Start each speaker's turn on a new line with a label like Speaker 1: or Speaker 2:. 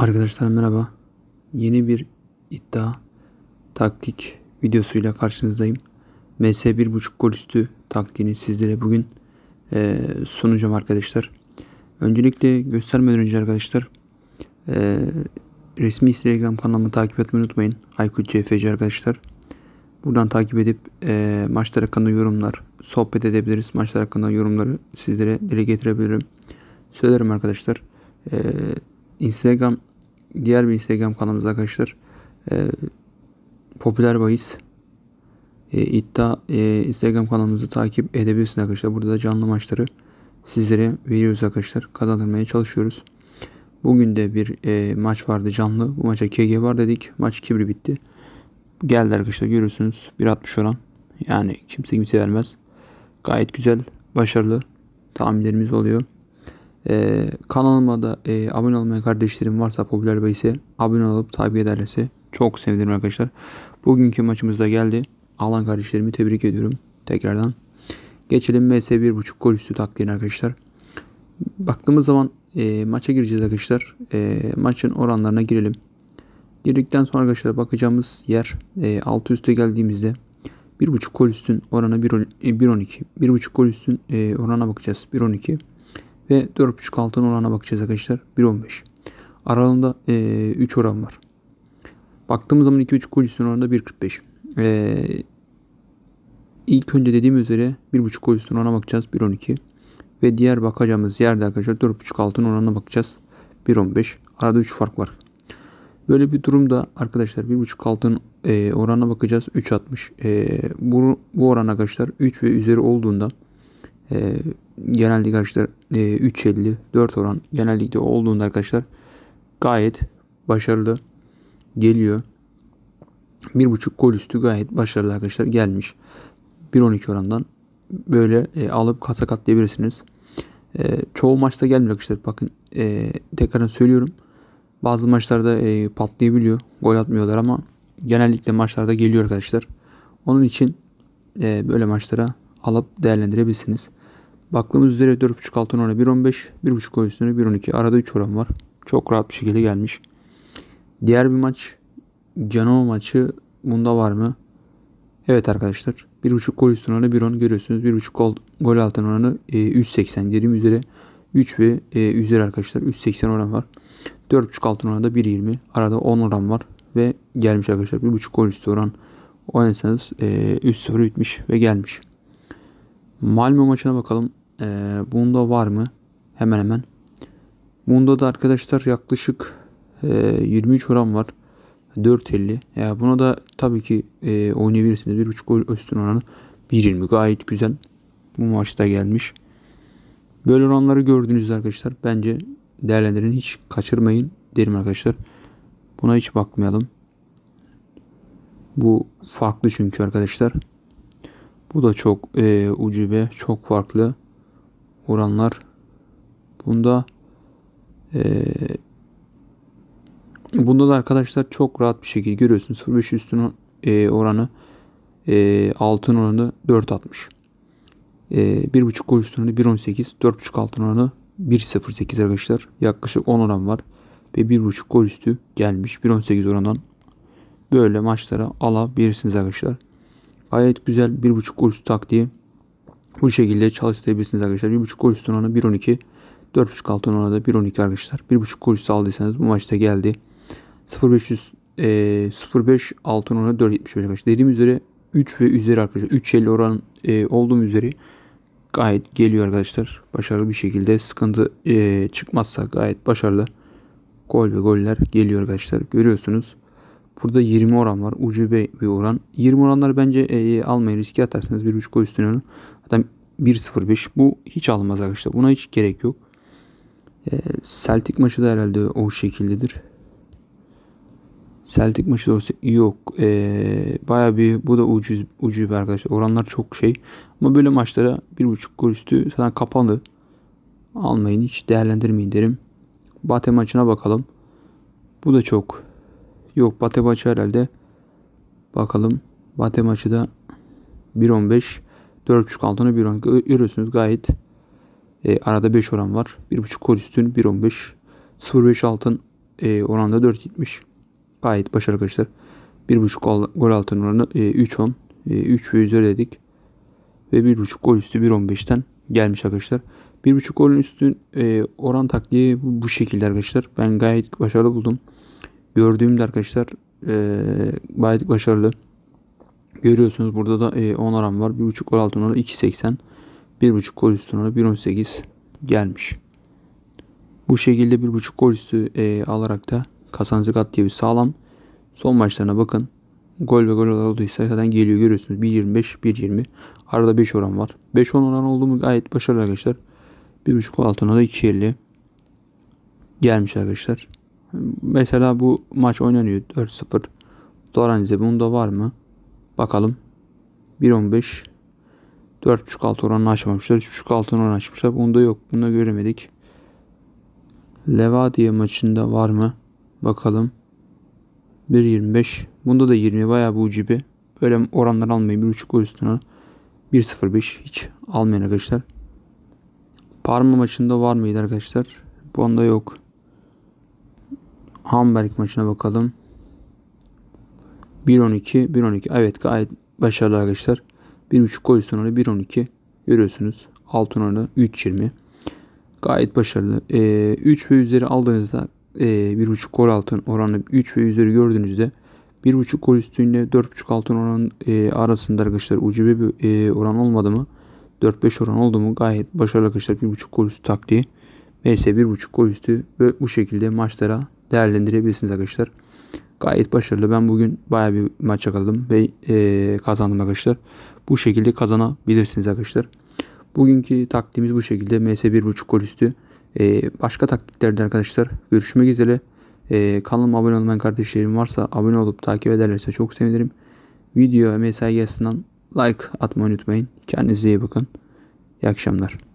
Speaker 1: Arkadaşlar merhaba. Yeni bir iddia taktik videosuyla karşınızdayım. MS 1.5 gol üstü taktiğini sizlere bugün e, sunacağım arkadaşlar. Öncelikle göstermeden önce arkadaşlar e, resmi Instagram kanalımı takip etmeyi unutmayın. Aykut CFC arkadaşlar. Buradan takip edip e, maçlar hakkında yorumlar, sohbet edebiliriz. Maçlar hakkında yorumları sizlere dile getirebilirim. Söylerim arkadaşlar. E, Instagram diğer bir Instagram kanalımız arkadaşlar. E, popüler bahis e, iddia e, Instagram kanalımızı takip edebilirsiniz arkadaşlar. Burada da canlı maçları sizlere veriyoruz arkadaşlar. Kazandırmaya çalışıyoruz. Bugün de bir e, maç vardı canlı. Bu maça KG var dedik. Maç kibri bitti. Geldi arkadaşlar görüyorsunuz. 1.60 oran. Yani kimse kimse vermez. Gayet güzel, başarılı tahminlerimiz oluyor. Ee, kanalıma da e, abone olmayan kardeşlerim varsa popüler beyse abone olup takip ederlerse çok sevinirim arkadaşlar. Bugünkü maçımızda geldi. Alan kardeşlerimi tebrik ediyorum tekrardan. Geçelim MS 1.5 gol üstü taktiğine arkadaşlar. Baktığımız zaman e, maça gireceğiz arkadaşlar. E, maçın oranlarına girelim. Girdikten sonra arkadaşlar bakacağımız yer e, 6 üste geldiğimizde 1.5 gol üstün orana 1.12. 1.5 gol üstün e, orana bakacağız. 1.12. Ve 4.5 altın oranına bakacağız arkadaşlar. 1.15. Aralığında e, 3 oran var. Baktığımız zaman 2.5 pozisyon oranında 1.45. E, İlk önce dediğim üzere 1.5 pozisyon oranına bakacağız. 1.12. Ve diğer bakacağımız yerde arkadaşlar 4.5 altın oranına bakacağız. 1.15. Arada 3 fark var. Böyle bir durumda arkadaşlar 1.5 altın e, oranına bakacağız. 3.60. E, bu, bu oran arkadaşlar 3 ve üzeri olduğunda e, ee, genel lig arkadaşlar e, 3.50 4 oran genel ligde olduğunda arkadaşlar gayet başarılı geliyor. 1.5 gol üstü gayet başarılı arkadaşlar gelmiş. 1.12 orandan böyle e, alıp kasa katlayabilirsiniz. E, çoğu maçta gelmiyor arkadaşlar. Bakın e, tekrar söylüyorum. Bazı maçlarda e, patlayabiliyor. Gol atmıyorlar ama genellikle maçlarda geliyor arkadaşlar. Onun için e, böyle maçlara alıp değerlendirebilirsiniz. Baktığımız üzere 4.5 altın oranı 1.15, 1.5 gol üstüne 1.12. Arada 3 oran var. Çok rahat bir şekilde gelmiş. Diğer bir maç Genoa maçı bunda var mı? Evet arkadaşlar. 1.5 gol üstüne oranı 1.10 görüyorsunuz. 1.5 gol, gol altın oranı e, 3.80 dediğim üzere 3 ve e, üzeri arkadaşlar. 3.80 oran var. 4.5 altın oranı da 1.20. Arada 10 oran var ve gelmiş arkadaşlar. 1.5 gol üstü oran oynarsanız e, 3 soru bitmiş ve gelmiş. Malmö maçına bakalım. E, bunda var mı? Hemen hemen. Bunda da arkadaşlar yaklaşık e, 23 oran var. 4.50. Yani buna da tabii ki e, oynayabilirsiniz. 1.5 gol üstün oranı 1.20 gayet güzel. Bu maçta gelmiş. Böyle oranları gördünüz arkadaşlar. Bence değerlendirin. Hiç kaçırmayın derim arkadaşlar. Buna hiç bakmayalım. Bu farklı çünkü arkadaşlar. Bu da çok e, ucube. Çok farklı oranlar bunda e, bunda da arkadaşlar çok rahat bir şekilde görüyorsunuz 0.5 üstün e, oranı e, altın oranı 4.60 e, 1.5 gol üstünü 1.18 4.5 altın oranı 1.08 arkadaşlar yaklaşık 10 oran var ve 1.5 gol üstü gelmiş 1.18 orandan böyle maçlara alabilirsiniz arkadaşlar. Gayet güzel 1.5 gol üstü taktiği bu şekilde çalıştırabilirsiniz arkadaşlar. 1.5 gol üstü oranı 1.12. 4.5 altı oranı da 1.12 arkadaşlar. 1.5 gol üstü aldıysanız bu maçta geldi. 0.500 e, 0.5 altın oranı 4.75 arkadaşlar. Dediğim üzere 3 ve üzeri arkadaşlar. 3.50 oran e, olduğum üzeri gayet geliyor arkadaşlar. Başarılı bir şekilde sıkıntı e, çıkmazsa gayet başarılı. Gol ve goller geliyor arkadaşlar. Görüyorsunuz. Burada 20 oran var. Ucube bir oran. 20 oranlar bence e, e almayın. Riske atarsanız 1.5 koy üstüne onu. Hatta 1.05. Bu hiç almaz arkadaşlar. Buna hiç gerek yok. E, Celtic maçı da herhalde o şekildedir. Celtic maçı da olsa yok. E, Baya bir bu da ucuz ucube arkadaşlar. Oranlar çok şey. Ama böyle maçlara 1.5 gol üstü zaten kapalı. Almayın hiç değerlendirmeyin derim. Bate maçına bakalım. Bu da çok Yok Bate maçı herhalde. Bakalım. Bate maçı da 1.15 4.5 altına 1.10 görüyorsunuz gayet e, arada 5 oran var. 1.5 gol üstün 1.15 0.5 altın e, oranda 4.70 gayet başarılı arkadaşlar. 1.5 gol altın oranı e, 3.10 e, 3 ve üzeri dedik. Ve 1.5 gol üstü 1.15'ten gelmiş arkadaşlar. 1.5 golün üstün e, oran takliği bu, bu şekilde arkadaşlar. Ben gayet başarılı buldum gördüğümde arkadaşlar e, gayet başarılı. Görüyorsunuz burada da e, 10 aram var. 1.5 gol altın oranı 2.80. 1.5 gol üstü oranı 1.18 gelmiş. Bu şekilde 1.5 gol üstü e, alarak da Kasanzigat diye bir sağlam. Son maçlarına bakın. Gol ve gol olduysa zaten geliyor görüyorsunuz. 1.25, 1.20. Arada 5 oran var. 5-10 oran oldu mu gayet başarılı arkadaşlar. 1.5 gol altına da 2.50 gelmiş arkadaşlar. Mesela bu maç oynanıyor 4-0. Doranzi bunda var mı? Bakalım. 1.15 4.5 altı oranını açmamışlar. 3.5 altı oranını açmışlar. Bunda yok. Bunda göremedik. Levadiye maçında var mı? Bakalım. 1.25 Bunda da 20 bayağı bu gibi. Böyle oranlar almayı 1.5 gol üstüne 1.05 hiç almayın arkadaşlar. Parma maçında var mıydı arkadaşlar? Bunda yok. Hamburg maçına bakalım. 1-12, 1-12. Evet gayet başarılı arkadaşlar. 1.5 gol üstü oranı 1.12. Görüyorsunuz. Altın oranı 3.20. Gayet başarılı. E, ee, 3 ve üzeri aldığınızda e, 1.5 gol altın oranı 3 ve üzeri gördüğünüzde 1.5 gol üstüyle 4.5 altın oran e, arasında arkadaşlar ucube bir e, oran olmadı mı? 4-5 oran oldu mu gayet başarılı arkadaşlar 1.5 gol üstü taktiği. Neyse 1.5 gol üstü ve bu şekilde maçlara değerlendirebilirsiniz arkadaşlar. Gayet başarılı. Ben bugün baya bir maç yakaladım ve e, kazandım arkadaşlar. Bu şekilde kazanabilirsiniz arkadaşlar. Bugünkü taktiğimiz bu şekilde. MS 1.5 gol üstü. E, başka taktiklerde arkadaşlar görüşmek üzere. E, kanalıma abone olmayan kardeşlerim varsa abone olup takip ederlerse çok sevinirim. Video MSI yazısından like atmayı unutmayın. Kendinize iyi bakın. İyi akşamlar.